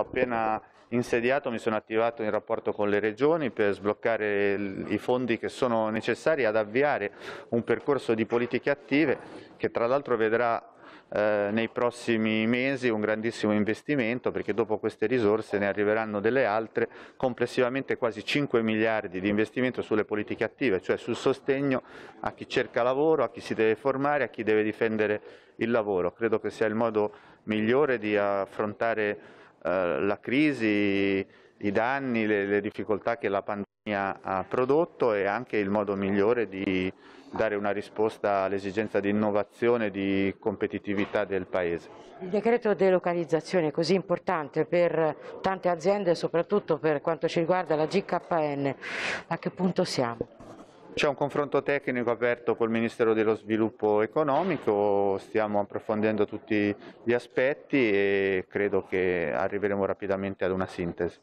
Appena insediato mi sono attivato in rapporto con le regioni per sbloccare i fondi che sono necessari ad avviare un percorso di politiche attive che tra l'altro vedrà eh, nei prossimi mesi un grandissimo investimento perché dopo queste risorse ne arriveranno delle altre, complessivamente quasi 5 miliardi di investimento sulle politiche attive, cioè sul sostegno a chi cerca lavoro, a chi si deve formare, a chi deve difendere il lavoro. Credo che sia il modo migliore di affrontare eh, la crisi, i danni, le, le, difficoltà che la pandemia ha prodotto e anche il modo migliore di dare una risposta all'esigenza di innovazione e di competitività del Paese. Il decreto delocalizzazione è così importante per tante aziende, soprattutto per quanto ci riguarda la GKN, a che punto siamo? C'è un confronto tecnico aperto col Ministero dello Sviluppo Economico, stiamo approfondendo tutti gli aspetti e credo che arriveremo rapidamente ad una sintesi.